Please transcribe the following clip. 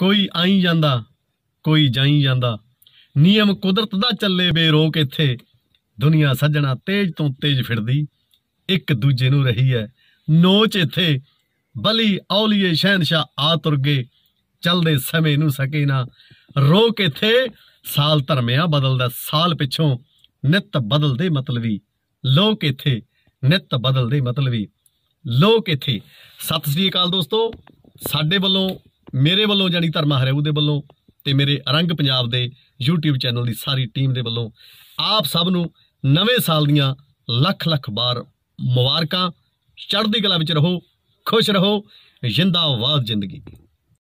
ਕੋਈ ਆਈ ਜਾਂਦਾ ਕੋਈ ਜਾਈ ਜਾਂਦਾ ਨਿਯਮ ਕੁਦਰਤ ਦਾ ਚੱਲੇ ਬੇਰੋਕ ਇੱਥੇ ਦੁਨੀਆ ਸੱਜਣਾ ਤੇਜ ਤੋਂ ਤੇਜ ਫਿਰਦੀ ਇੱਕ ਦੂਜੇ ਨੂੰ ਰਹੀ ਹੈ ਨੋਚ ਇੱਥੇ ਬਲੀ ਔਲੀਏ ਸ਼ਹਿਨशाह ਆ ਤੁਰ ਗਏ ਚੱਲਦੇ ਸਮੇਂ ਨੂੰ ਸਕੇ ਨਾ ਰੋਕ ਇੱਥੇ ਸਾਲ ਧਰਮਿਆ ਬਦਲਦਾ ਸਾਲ ਪਿੱਛੋਂ ਨਿਤ ਬਦਲਦੇ ਮਤਲਬੀ ਲੋਕ ਇੱਥੇ ਨਿਤ ਬਦਲਦੇ ਮਤਲਬੀ ਲੋਕ ਇੱਥੇ ਸਤਿ ਸ੍ਰੀ ਅਕਾਲ ਦੋਸਤੋ ਸਾਡੇ ਵੱਲੋਂ ਮੇਰੇ ਵੱਲੋਂ ਜਾਨੀ ਧਰਮਾ ਹਰਿਆਉ ਦੇ ਵੱਲੋਂ ਤੇ ਮੇਰੇ ਅਰੰਗ ਪੰਜਾਬ ਦੇ YouTube ਚੈਨਲ ਦੀ ਸਾਰੀ ਟੀਮ ਦੇ ਵੱਲੋਂ ਆਪ ਸਭ ਨੂੰ ਨਵੇਂ ਸਾਲ ਦੀਆਂ ਲੱਖ ਲੱਖ ਬਾਰ ਮੁਬਾਰਕਾਂ ਚੜ੍ਹਦੀ ਕਲਾ ਵਿੱਚ ਰਹੋ ਖੁਸ਼ ਰਹੋ ਜਿੰਦਾਬਾਦ ਜ਼ਿੰਦਗੀ